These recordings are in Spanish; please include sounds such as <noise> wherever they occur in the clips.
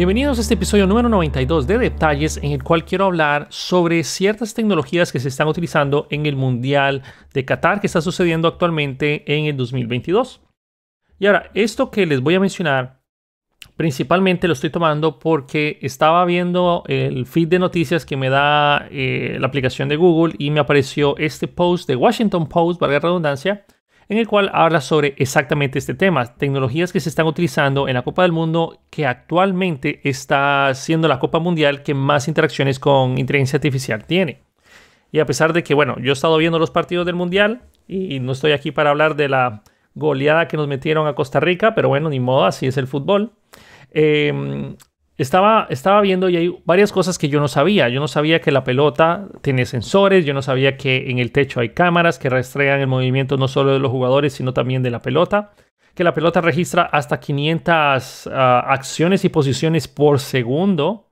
Bienvenidos a este episodio número 92 de Detalles en el cual quiero hablar sobre ciertas tecnologías que se están utilizando en el Mundial de Qatar que está sucediendo actualmente en el 2022. Y ahora, esto que les voy a mencionar, principalmente lo estoy tomando porque estaba viendo el feed de noticias que me da eh, la aplicación de Google y me apareció este post de Washington Post, valga la redundancia, en el cual habla sobre exactamente este tema, tecnologías que se están utilizando en la Copa del Mundo, que actualmente está siendo la Copa Mundial que más interacciones con inteligencia artificial tiene. Y a pesar de que, bueno, yo he estado viendo los partidos del Mundial y no estoy aquí para hablar de la goleada que nos metieron a Costa Rica, pero bueno, ni modo, así es el fútbol. Em, estaba, estaba viendo y hay varias cosas que yo no sabía. Yo no sabía que la pelota tiene sensores, yo no sabía que en el techo hay cámaras que rastrean el movimiento no solo de los jugadores, sino también de la pelota. Que la pelota registra hasta 500 ah, acciones y posiciones por segundo.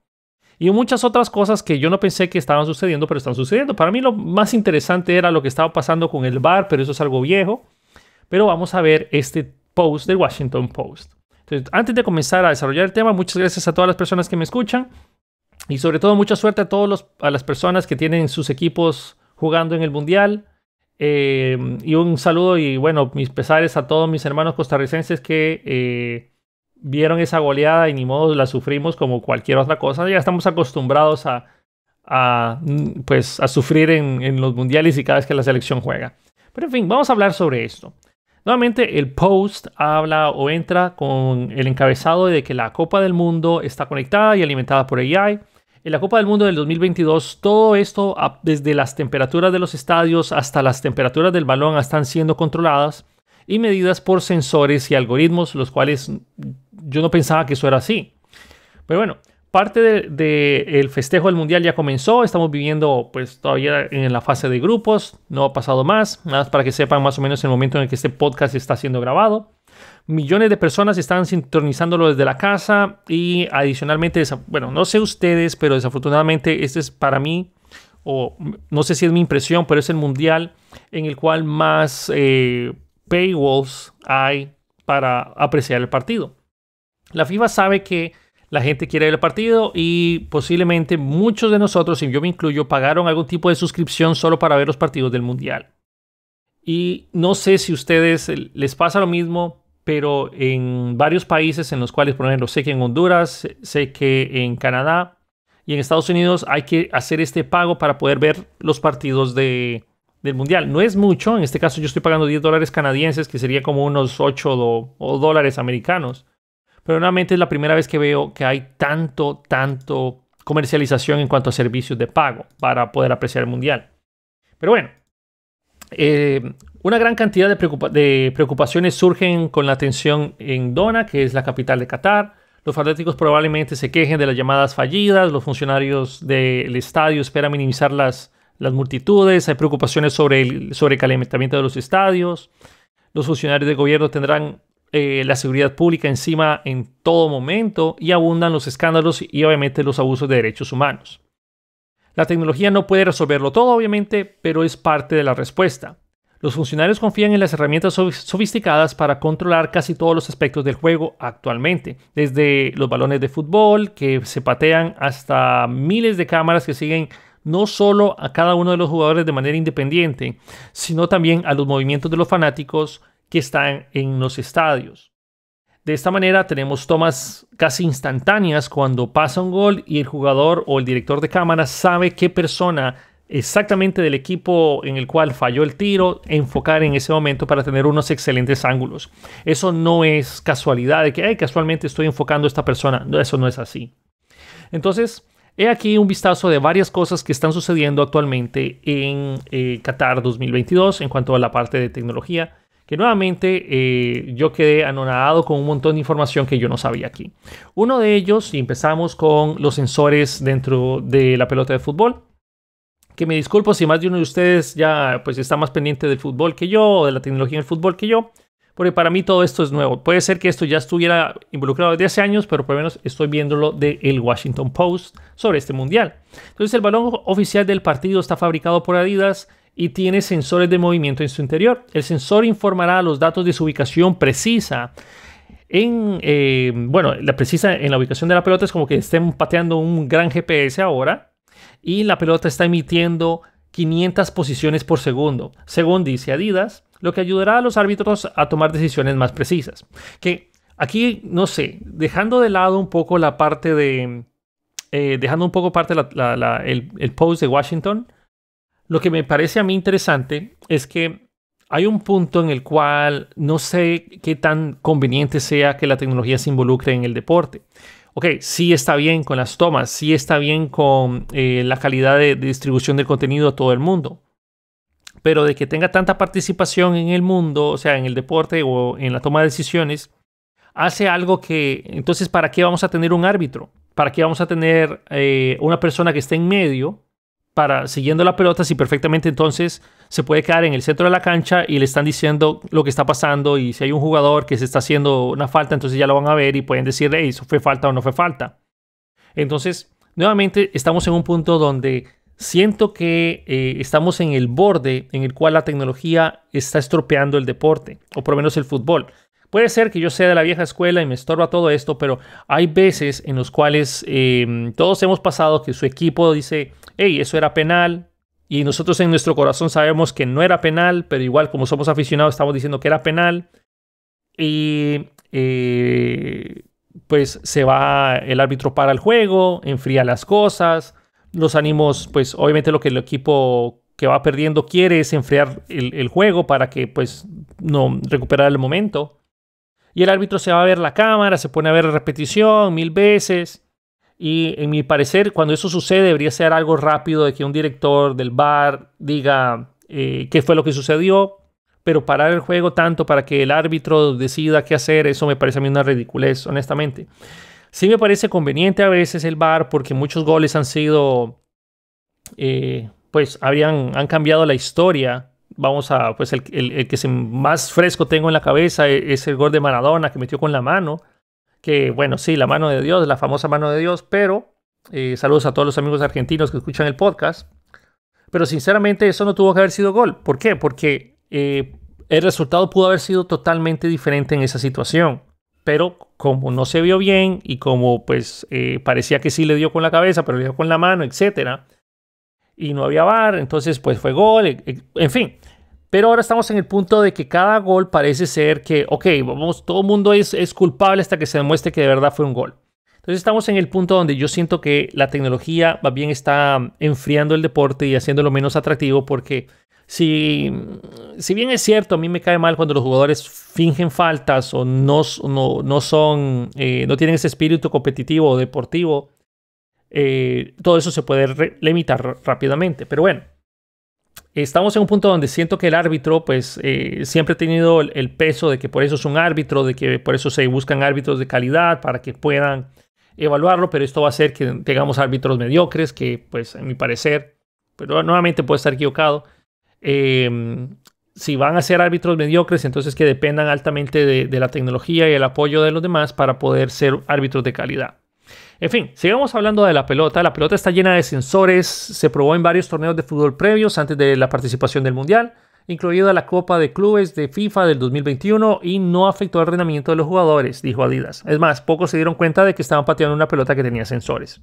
Y muchas otras cosas que yo no pensé que estaban sucediendo, pero están sucediendo. Para mí lo más interesante era lo que estaba pasando con el bar, pero eso es algo viejo. Pero vamos a ver este post del Washington Post antes de comenzar a desarrollar el tema, muchas gracias a todas las personas que me escuchan y sobre todo mucha suerte a todos los, a las personas que tienen sus equipos jugando en el Mundial. Eh, y un saludo y bueno, mis pesares a todos mis hermanos costarricenses que eh, vieron esa goleada y ni modo la sufrimos como cualquier otra cosa. Ya estamos acostumbrados a, pues, a sufrir en los mundiales y cada vez que la selección juega. Pero en fin, vamos a hablar sobre esto. Nuevamente, el post habla o entra con el encabezado de que la Copa del Mundo está conectada y alimentada por AI. En la Copa del Mundo del 2022, todo esto, desde las temperaturas de los estadios hasta las temperaturas del balón, están siendo controladas y medidas por sensores y algoritmos, los cuales yo no pensaba que eso era así. Pero bueno, parte del festejo del mundial ya comenzó, estamos viviendo pues todavía en la fase de grupos, no ha pasado más, nada más para que sepan más o menos el momento en el que este podcast está siendo grabado. Millones de personas están sintonizándolo desde la casa y adicionalmente, bueno, no sé ustedes, pero desafortunadamente este es para mí, o no sé si es mi impresión, pero es el mundial en el cual más eh, paywalls hay para apreciar el partido. La FIFA sabe que la gente quiere ver el partido y posiblemente muchos de nosotros, y yo me incluyo, pagaron algún tipo de suscripción solo para ver los partidos del Mundial. Y no sé si a ustedes eh, les pasa lo mismo, pero en varios países en los cuales, por ejemplo, sé que en Honduras, sé que en Canadá y en Estados Unidos hay que hacer este pago para poder ver los partidos del Mundial. No es mucho, en este caso yo estoy pagando 10 dólares canadienses, que sería como unos 8 o dólares americanos pero nuevamente es la primera vez que veo que hay tanto, tanto comercialización en cuanto a servicios de pago para poder apreciar el mundial. Pero bueno, eh, una gran cantidad de, preocupaciones surgen con la atención en Dona, que es la capital de Qatar. Los fanáticos probablemente se quejen de las llamadas fallidas, los funcionarios del estadio esperan minimizar las, multitudes, hay preocupaciones sobre el, sobre el calentamiento de los estadios, los funcionarios de gobierno tendrán eh, la seguridad pública encima en todo momento y abundan los escándalos y obviamente los abusos de derechos humanos. La tecnología no puede resolverlo todo, obviamente, pero es parte de la respuesta. Los funcionarios confían en las herramientas sofisticadas para controlar casi todos los aspectos del juego actualmente, desde los balones de fútbol que se patean hasta miles de cámaras que siguen no solo a cada uno de los jugadores de manera independiente, sino también a los movimientos de los fanáticos, que están en los estadios. De esta manera tenemos tomas casi instantáneas cuando pasa un gol y el jugador o el director de cámara sabe qué persona exactamente del equipo en el cual falló el tiro, enfocar en ese momento para tener unos excelentes ángulos. Eso no es casualidad de que casualmente estoy enfocando a esta persona. eso no es así. Entonces, he aquí un vistazo de varias cosas que están sucediendo actualmente en eh, Qatar 2022 en cuanto a la parte de tecnología que nuevamente eh, yo quedé anonadado con un montón de información que yo no sabía aquí. Uno de ellos, y empezamos con los sensores dentro de la pelota de fútbol, que me disculpo si más de uno de ustedes ya pues está más pendiente del fútbol que yo, o de la tecnología del fútbol que yo, porque para mí todo esto es nuevo. Puede ser que esto ya estuviera involucrado desde hace años, pero por lo menos estoy viéndolo del Washington Post sobre este mundial. Entonces el balón oficial del partido está fabricado por Adidas y tiene sensores de movimiento en su interior. El sensor informará los datos de su ubicación precisa. En, eh, bueno, la precisa en la ubicación de la pelota es como que estén pateando un gran GPS ahora y la pelota está emitiendo 500 posiciones por segundo, según dice Adidas, lo que ayudará a los árbitros a tomar decisiones más precisas. Que aquí, no sé, dejando de lado un poco la parte de... Eh, dejando un poco parte la, el post de Washington, lo que me parece a mí interesante es que hay un punto en el cual no sé qué tan conveniente sea que la tecnología se involucre en el deporte. Ok, sí está bien con las tomas, sí está bien con eh, la calidad de, distribución del contenido a todo el mundo, pero de que tenga tanta participación en el mundo, o sea, en el deporte o en la toma de decisiones, hace algo que, entonces, ¿para qué vamos a tener un árbitro? ¿Para qué vamos a tener eh, una persona que esté en medio para siguiendo la pelota, si perfectamente entonces se puede quedar en el centro de la cancha y le están diciendo lo que está pasando y si hay un jugador que se está haciendo una falta, entonces ya lo van a ver y pueden decir, eso fue falta o no fue falta. Entonces, nuevamente estamos en un punto donde siento que eh, estamos en el borde en el cual la tecnología está estropeando el deporte, o por lo menos el fútbol. Puede ser que yo sea de la vieja escuela y me estorba todo esto, pero hay veces en los cuales em, todos hemos pasado que su equipo dice, hey, eso era penal, y nosotros en nuestro corazón sabemos que no era penal, pero igual como somos aficionados estamos diciendo que era penal. Y eh, pues se va el árbitro para el juego, enfría las cosas, los ánimos, pues obviamente lo que el equipo que va perdiendo quiere es enfriar el, juego para que pues no recuperar el momento. Y el árbitro se va a ver la cámara, se pone a ver repetición mil veces. Y en mi parecer, cuando eso sucede, debería ser algo rápido de que un director del bar diga eh, qué fue lo que sucedió. Pero parar el juego tanto para que el árbitro decida qué hacer, eso me parece a mí una ridiculez, honestamente. Sí me parece conveniente a veces el bar porque muchos goles han sido, eh, pues habían, han cambiado la historia vamos a, pues el, que más fresco tengo en la cabeza e, es el gol de Maradona que metió con la mano, que bueno, sí, la mano de Dios, la famosa mano de Dios, pero eh, saludos a todos los amigos argentinos que escuchan el podcast, pero sinceramente eso no tuvo que haber sido gol. ¿Por qué? Porque eh, el resultado pudo haber sido totalmente diferente en esa situación. Pero como no se vio bien y como pues eh, parecía que sí le dio con la cabeza, pero le dio con la mano, etcétera, y no había bar, entonces pues fue gol, e, e, en fin. Pero ahora estamos en el punto de que cada gol parece ser que, ok, vamos, todo el mundo es, es culpable hasta que se demuestre que de verdad fue un gol. Entonces estamos en el punto donde yo siento que la tecnología más bien está enfriando el deporte y haciéndolo menos atractivo porque si, si bien es cierto, a mí me cae mal cuando los jugadores fingen faltas o no, no, no son, eh, no tienen ese espíritu competitivo o deportivo, eh, todo eso se puede limitar rápidamente. Pero bueno, estamos en un punto donde siento que el árbitro, pues eh, siempre ha tenido el, peso de que por eso es un árbitro, de que por eso se buscan árbitros de calidad para que puedan evaluarlo, pero esto va a hacer que tengamos árbitros mediocres, que pues en mi parecer, pero nuevamente puede estar equivocado. Em, si van a ser árbitros mediocres, entonces que dependan altamente de la tecnología y el apoyo de los demás para poder ser árbitros de calidad. En fin, sigamos hablando de la pelota. La pelota está llena de sensores, se probó en varios torneos de fútbol previos antes de la participación del Mundial, incluida la Copa de Clubes de FIFA del 2021 y no afectó el rendimiento de los jugadores, dijo Adidas. Es más, pocos se dieron cuenta de que estaban pateando una pelota que tenía sensores.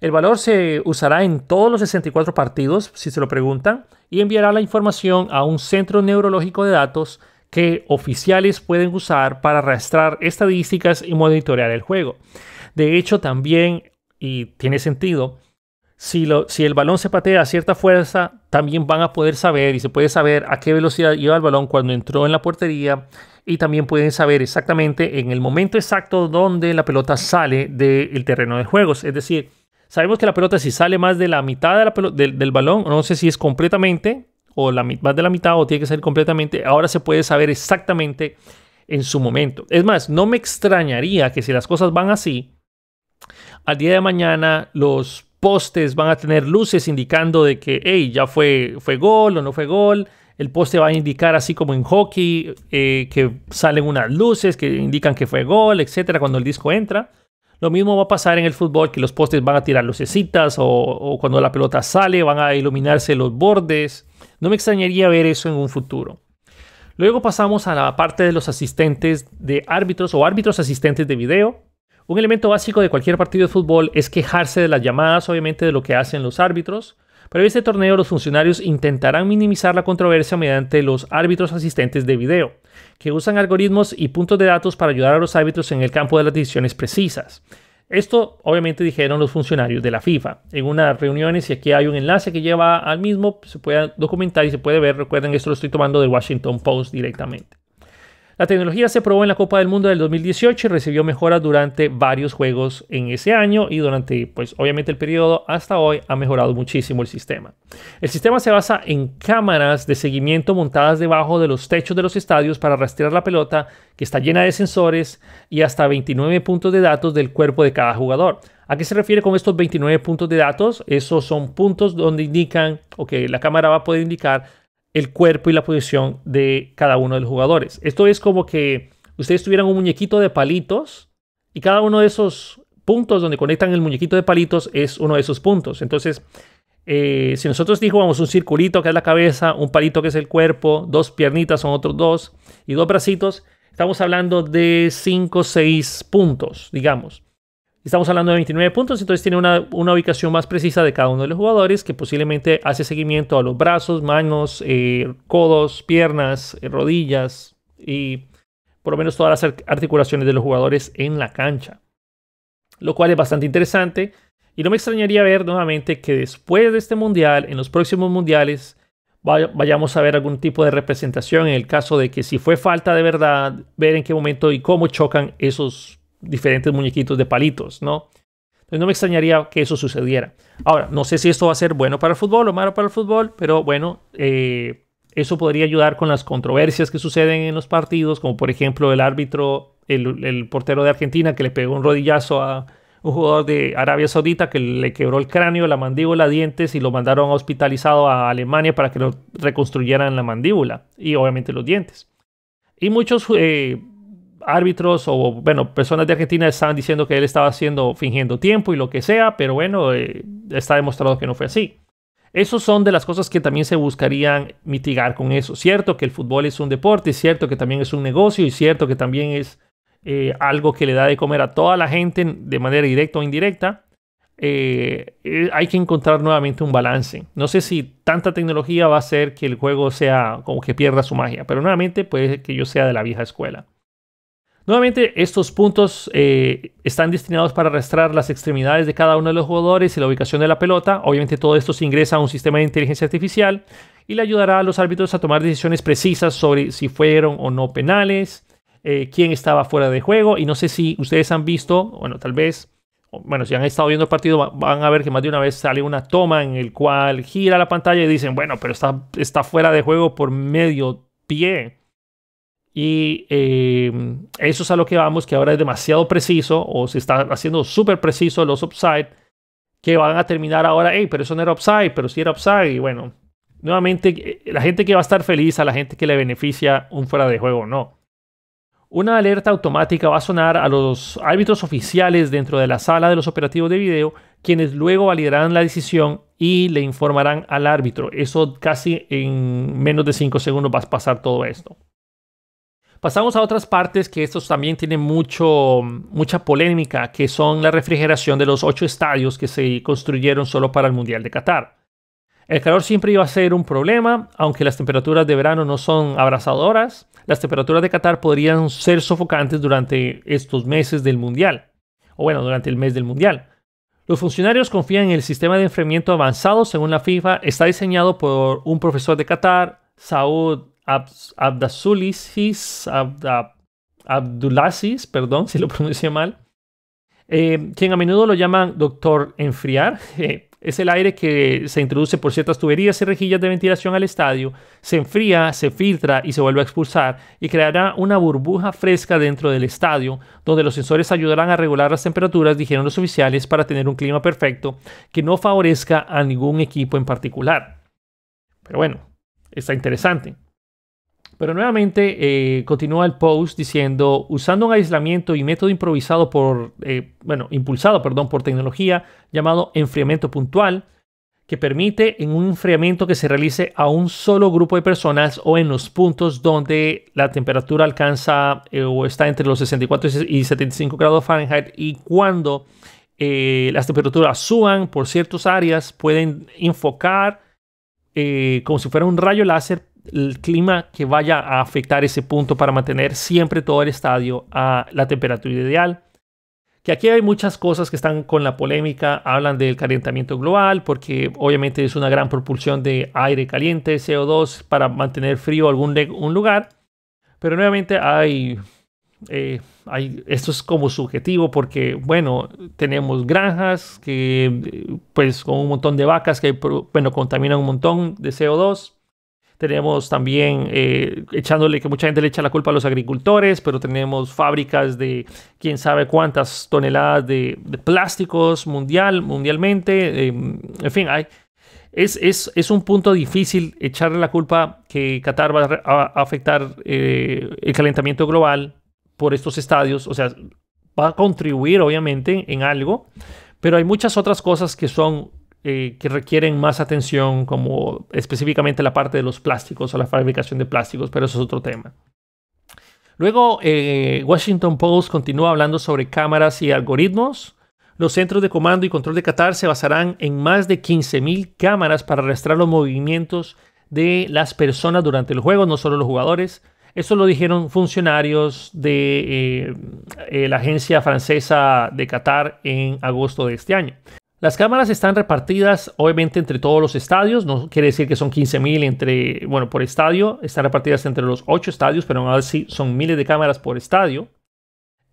El valor se usará en todos los 64 partidos, si se lo preguntan, y enviará la información a un centro neurológico de datos que oficiales pueden usar para arrastrar estadísticas y monitorear el juego. De hecho, también, y tiene sentido, si, el balón se patea a cierta fuerza, también van a poder saber y se puede saber a qué velocidad iba el balón cuando entró en la portería y también pueden saber exactamente en el momento exacto donde la pelota sale del terreno de juegos. Es decir, sabemos que la pelota si sale más de la mitad del, balón, no sé si es completamente o la, más de la mitad o tiene que salir completamente, ahora se puede saber exactamente en su momento. Es más, no me extrañaría que si las cosas van así, al día de mañana los postes van a tener luces indicando de que, hey, ya fue, fue gol o no fue gol. El poste va a indicar, así como en hockey, eh, que salen unas luces que indican que fue gol, etcétera, cuando el disco entra. Lo mismo va a pasar en el fútbol, que los postes van a tirar lucecitas o cuando la pelota sale van a iluminarse los bordes. No me extrañaría ver eso en un futuro. Luego pasamos a la parte de los asistentes de árbitros o árbitros asistentes de video. Un elemento básico de cualquier partido de fútbol es quejarse de las llamadas, obviamente de lo que hacen los árbitros, pero en este torneo los funcionarios intentarán minimizar la controversia mediante los árbitros asistentes de video, que usan algoritmos y puntos de datos para ayudar a los árbitros en el campo de las decisiones precisas. Esto obviamente dijeron los funcionarios de la FIFA en unas reuniones y aquí hay un enlace que lleva al mismo, se puede documentar y se puede ver, recuerden esto lo estoy tomando del Washington Post directamente. La tecnología se probó en la Copa del Mundo del 2018 y recibió mejoras durante varios juegos en ese año y durante, pues obviamente el periodo hasta hoy ha mejorado muchísimo el sistema. El sistema se basa en cámaras de seguimiento montadas debajo de los techos de los estadios para rastrear la pelota que está llena de sensores y hasta 29 puntos de datos del cuerpo de cada jugador. ¿A qué se refiere con estos 29 puntos de datos? Esos son puntos donde indican o que la cámara va a poder indicar el cuerpo y la posición de cada uno de los jugadores. Esto es como que ustedes tuvieran un muñequito de palitos y cada uno de esos puntos donde conectan el muñequito de palitos es uno de esos puntos. Entonces, eh, si nosotros dijimos un circulito que es la cabeza, un palito que es el cuerpo, dos piernitas son otros dos y dos bracitos, estamos hablando de cinco o seis puntos, digamos. Estamos hablando de 29 puntos, entonces tiene una, ubicación más precisa de cada uno de los jugadores que posiblemente hace seguimiento a los brazos, manos, eh, codos, piernas, eh, rodillas y por lo menos todas las articulaciones de los jugadores en la cancha. Lo cual es bastante interesante y no me extrañaría ver nuevamente que después de este mundial, en los próximos mundiales, vayamos a ver algún tipo de representación en el caso de que si fue falta de verdad, ver en qué momento y cómo chocan esos diferentes muñequitos de palitos, ¿no? Entonces no me extrañaría que eso sucediera. Ahora, no sé si esto va a ser bueno para el fútbol o malo para el fútbol, pero bueno, eh, eso podría ayudar con las controversias que suceden en los partidos, como por ejemplo el árbitro, el, portero de Argentina que le pegó un rodillazo a un jugador de Arabia Saudita que le quebró el cráneo, la mandíbula, dientes y lo mandaron hospitalizado a Alemania para que lo reconstruyeran la mandíbula y obviamente los dientes. Y muchos eh, árbitros o, bueno, personas de Argentina estaban diciendo que él estaba haciendo, fingiendo tiempo y lo que sea, pero bueno, eh, está demostrado que no fue así. Esos son de las cosas que también se buscarían mitigar con eso. Cierto que el fútbol es un deporte, cierto que también es un negocio y cierto que también es eh, algo que le da de comer a toda la gente de manera directa o indirecta. Eh, hay que encontrar nuevamente un balance. No sé si tanta tecnología va a hacer que el juego sea como que pierda su magia, pero nuevamente puede que yo sea de la vieja escuela. Nuevamente, estos puntos eh, están destinados para arrastrar las extremidades de cada uno de los jugadores y la ubicación de la pelota. Obviamente todo esto se ingresa a un sistema de inteligencia artificial y le ayudará a los árbitros a tomar decisiones precisas sobre si fueron o no penales, eh, quién estaba fuera de juego. Y no sé si ustedes han visto, bueno, tal vez, bueno, si han estado viendo el partido van a ver que más de una vez sale una toma en el cual gira la pantalla y dicen, bueno, pero está, está fuera de juego por medio pie y eh, eso es a lo que vamos, que ahora es demasiado preciso o se está haciendo súper preciso los upside, que van a terminar ahora, pero eso no era upside, pero sí era upside. Y bueno, nuevamente, eh, la gente que va a estar feliz, a la gente que le beneficia un fuera de juego, no. Una alerta automática va a sonar a los árbitros oficiales dentro de la sala de los operativos de video, quienes luego validarán la decisión y le informarán al árbitro. Eso casi en menos de 5 segundos va a pasar todo esto. Pasamos a otras partes que estos también tienen mucho, mucha polémica, que son la refrigeración de los ocho estadios que se construyeron solo para el Mundial de Qatar. El calor siempre iba a ser un problema, aunque las temperaturas de verano no son abrasadoras, las temperaturas de Qatar podrían ser sofocantes durante estos meses del Mundial, o bueno, durante el mes del Mundial. Los funcionarios confían en el sistema de enfriamiento avanzado según la FIFA, está diseñado por un profesor de Qatar, Saud Abdazulisis, perdón <laughs> si lo pronuncio mal, eh, quien a menudo lo llaman doctor enfriar. <laughs> Eh, es el aire que se introduce por ciertas tuberías y rejillas de ventilación al estadio, se enfría, se filtra y se vuelve a expulsar y creará una burbuja fresca dentro del estadio, donde los sensores ayudarán a regular las temperaturas, dijeron los oficiales, para tener un clima perfecto que no favorezca a ningún equipo en particular. Pero bueno, está interesante. Pero nuevamente eh, continúa el post diciendo, usando un aislamiento y método improvisado por, eh, bueno, impulsado, perdón, por tecnología llamado enfriamiento puntual, que permite en un enfriamiento que se realice a un solo grupo de personas o en los puntos donde la temperatura alcanza eh, o está entre los 64 y 75 grados Fahrenheit y cuando las temperaturas suban por ciertas áreas pueden enfocar como si fuera un rayo láser el clima que vaya a afectar ese punto para mantener siempre todo el estadio a la temperatura ideal. Que aquí hay muchas cosas que están con la polémica, hablan del calentamiento global, porque obviamente es una gran propulsión de aire caliente, CO2, para mantener frío algún un lugar. Pero nuevamente hay, eh, hay, esto es como subjetivo, porque bueno, tenemos granjas que, pues, con un montón de vacas que, bueno, contaminan un montón de CO2 tenemos también eh, echándole que mucha gente le echa la culpa a los agricultores, pero tenemos fábricas de quién sabe cuántas toneladas de, plásticos mundial, mundialmente. Em, en fin, hay, es, es, es, un punto difícil echarle la culpa que Qatar va a, afectar eh, el calentamiento global por estos estadios. O sea, va a contribuir obviamente en algo, pero hay muchas otras cosas que son eh, que requieren más atención, como específicamente la parte de los plásticos o la fabricación de plásticos, pero eso es otro tema. Luego, eh, Washington Post continúa hablando sobre cámaras y algoritmos. Los centros de comando y control de Qatar se basarán en más de 15.000 cámaras para arrastrar los movimientos de las personas durante el juego, no solo los jugadores. Eso lo dijeron funcionarios de eh, la agencia francesa de Qatar en agosto de este año. Las cámaras están repartidas obviamente entre todos los estadios, no quiere decir que son 15.000 entre, bueno, por estadio, están repartidas entre los 8 estadios, pero aún así son miles de cámaras por estadio.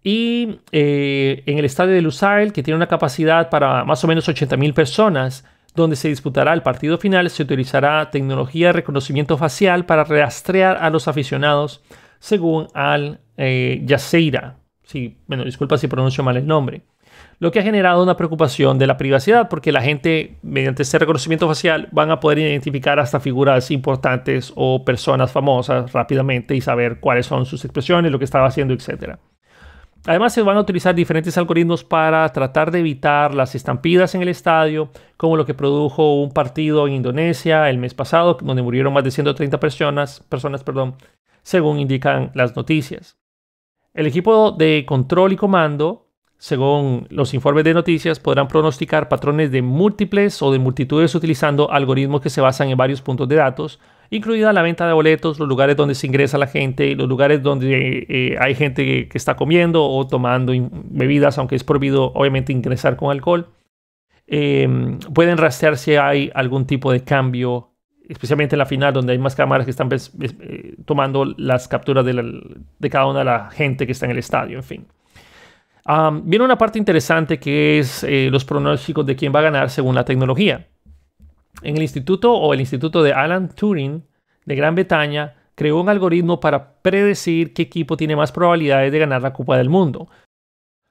Y eh, en el estadio de Lusail, que tiene una capacidad para más o menos 80.000 personas, donde se disputará el partido final, se utilizará tecnología de reconocimiento facial para rastrear a los aficionados, según Al eh, Yaceira. Sí, bueno, disculpa si pronuncio mal el nombre lo que ha generado una preocupación de la privacidad, porque la gente, mediante este reconocimiento facial, van a poder identificar hasta figuras importantes o personas famosas rápidamente y saber cuáles son sus expresiones, lo que estaba haciendo, etc. Además, se van a utilizar diferentes algoritmos para tratar de evitar las estampidas en el estadio, como lo que produjo un partido en Indonesia el mes pasado, donde murieron más de 130 personas, personas perdón, según indican las noticias. El equipo de control y comando según los informes de noticias, podrán pronosticar patrones de múltiples o de multitudes utilizando algoritmos que se basan en varios puntos de datos, incluida la venta de boletos, los lugares donde se ingresa la gente, los lugares donde eh, hay gente que está comiendo o tomando bebidas, aunque es prohibido obviamente ingresar con alcohol. Em, pueden rastrear si hay algún tipo de cambio, especialmente en la final donde hay más cámaras que están eh, tomando las capturas de, de cada una de la gente que está en el estadio, en fin viene una parte interesante que es eh, los pronósticos de quién va a ganar según la tecnología. En el instituto o el instituto de Alan Turing de Gran Bretaña creó un algoritmo para predecir qué equipo tiene más probabilidades de ganar la Copa del Mundo.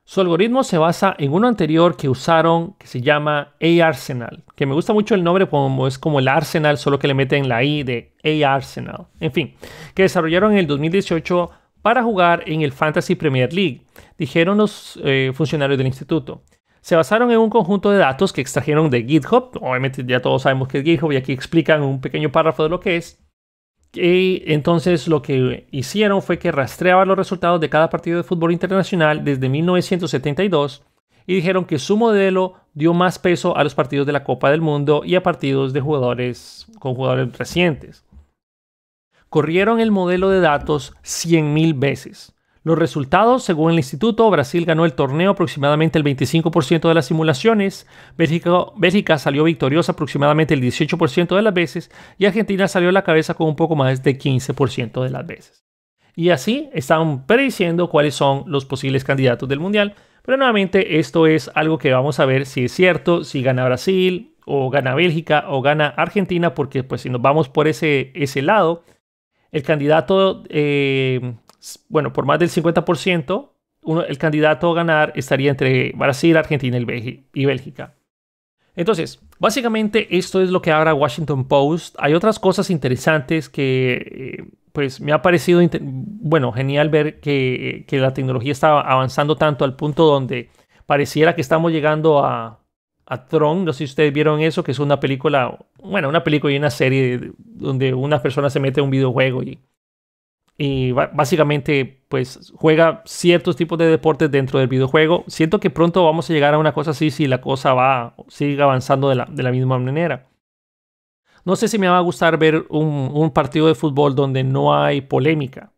Su algoritmo se basa en uno anterior que usaron que se llama A-Arsenal, que me gusta mucho el nombre como es como el Arsenal, solo que le meten la I de A-Arsenal. En fin, que desarrollaron en el 2018 para jugar en el Fantasy Premier League, dijeron los eh, funcionarios del instituto. Se basaron en un conjunto de datos que extrajeron de GitHub, obviamente ya todos sabemos que es GitHub y aquí explican un pequeño párrafo de lo que es. Y entonces lo que hicieron fue que rastreaban los resultados de cada partido de fútbol internacional desde 1972 y dijeron que su modelo dio más peso a los partidos de la Copa del Mundo y a partidos de jugadores con jugadores recientes corrieron el modelo de datos 100.000 veces. Los resultados, según el instituto, Brasil ganó el torneo aproximadamente el 25% de las simulaciones, Bélgica, Bélgica, salió victoriosa aproximadamente el 18% de las veces y Argentina salió a la cabeza con un poco más de 15% de las veces. Y así están prediciendo cuáles son los posibles candidatos del Mundial. Pero nuevamente esto es algo que vamos a ver si es cierto, si gana Brasil o gana Bélgica o gana Argentina, porque pues si nos vamos por ese, ese lado, el candidato, eh, bueno, por más del 50%, el candidato a ganar estaría entre Brasil, Argentina y Bélgica. Entonces, básicamente esto es lo que habla Washington Post. Hay otras cosas interesantes que, eh, pues, me ha parecido, bueno, genial ver que, que, la tecnología está avanzando tanto al punto donde pareciera que estamos llegando a, a Tron. No sé si ustedes vieron eso, que es una película, bueno, una película y una serie donde una persona se mete a un videojuego y, y básicamente pues juega ciertos tipos de deportes dentro del videojuego. Siento que pronto vamos a llegar a una cosa así si la cosa va, sigue avanzando de la, misma manera. No sé si me va a gustar ver un, un partido de fútbol donde no hay polémica.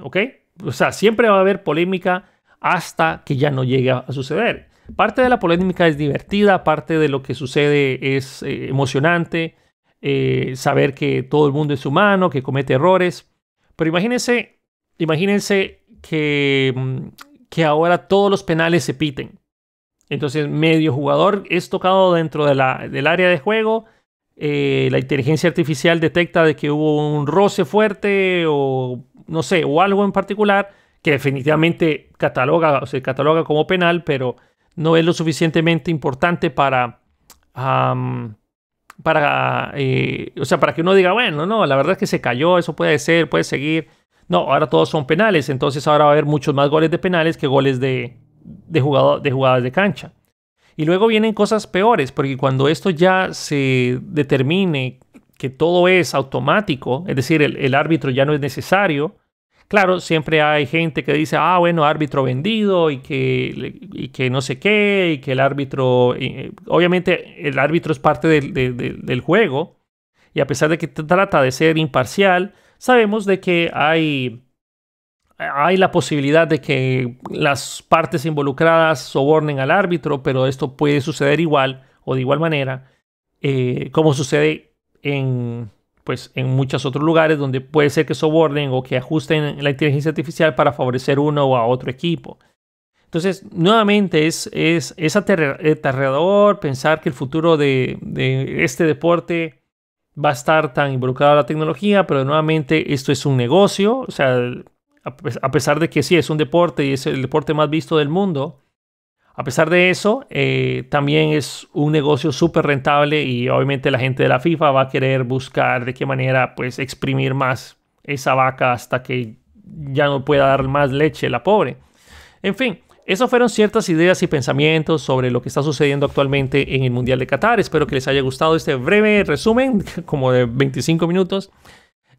¿Ok? O sea, siempre va a haber polémica hasta que ya no llegue a suceder. Parte de la polémica es divertida, parte de lo que sucede es eh, emocionante, eh, saber que todo el mundo es humano, que comete errores. Pero imagínense, imagínense que, mm, que ahora todos los penales se piten. Entonces, medio jugador es tocado dentro de la, del área de juego. Eh, la inteligencia artificial detecta de que hubo un roce fuerte o no sé, o algo en particular que definitivamente cataloga, o se cataloga como penal, pero no es lo suficientemente importante para, para, eh, o sea, para que uno diga, bueno, no, la verdad es que se cayó, eso puede ser, puede seguir. No, ahora todos son penales, entonces ahora va a haber muchos más goles de penales que goles de, de jugadas de cancha. Y luego vienen cosas peores, porque cuando esto ya se determine que todo es automático, es decir, el, el árbitro ya no es necesario, Claro, siempre hay gente que dice, ah, bueno, árbitro vendido y que, que no sé qué, y que el árbitro, eh, obviamente el árbitro es parte del, juego, y a pesar de que trata de ser imparcial, sabemos de que hay, hay la posibilidad de que las partes involucradas sobornen al árbitro, pero esto puede suceder igual o de igual manera, eh, como sucede en pues en muchos otros lugares donde puede ser que soborden o que ajusten la inteligencia artificial para favorecer uno o a otro equipo. Entonces, nuevamente es, es, aterrador pensar que el futuro de, este deporte va a estar tan involucrado la tecnología, pero nuevamente esto es un negocio, o sea, a pesar de que sí, es un deporte y es el deporte más visto del mundo, a pesar de eso, eh, también es un negocio súper rentable y obviamente la gente de la FIFA va a querer buscar de qué manera pues exprimir más esa vaca hasta que ya no pueda dar más leche la pobre. En fin, esas fueron ciertas ideas y pensamientos sobre lo que está sucediendo actualmente en el Mundial de Qatar. Espero que les haya gustado este breve resumen, <laughs> como de 25 minutos.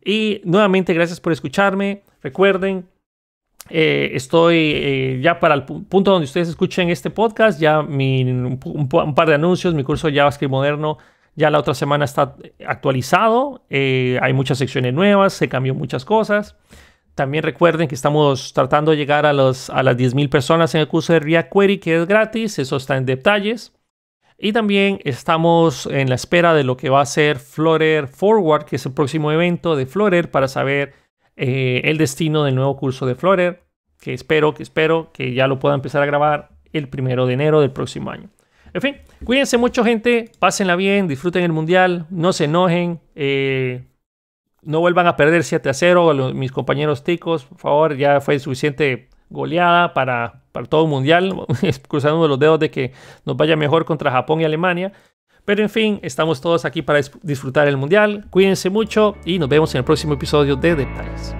Y nuevamente, gracias por escucharme. Recuerden, eh, estoy eh, ya para el punto donde ustedes escuchen este podcast, ya un, par de anuncios, mi curso de JavaScript moderno ya la otra semana está actualizado, eh, hay muchas secciones nuevas, se cambió muchas cosas. También recuerden que estamos tratando de llegar a, los, a las 10.000 personas en el curso de React Query, que es gratis, eso está en detalles. Y también estamos en la espera de lo que va a ser Flutter Forward, que es el próximo evento de Flutter, para saber el destino del nuevo curso de Flutter que espero, que espero que ya lo pueda empezar a grabar el primero de enero del próximo año. En fin, cuídense mucho, gente. Pásenla bien, disfruten el mundial, no se enojen. Eh, no vuelvan a perder 7 a 0. mis compañeros ticos, por favor, ya fue suficiente goleada para, para todo el mundial. <laughs> Cruzando los dedos de que nos vaya mejor contra Japón y Alemania. Pero en fin, estamos todos aquí para disfrutar el mundial. Cuídense mucho y nos vemos en el próximo episodio de Detalles.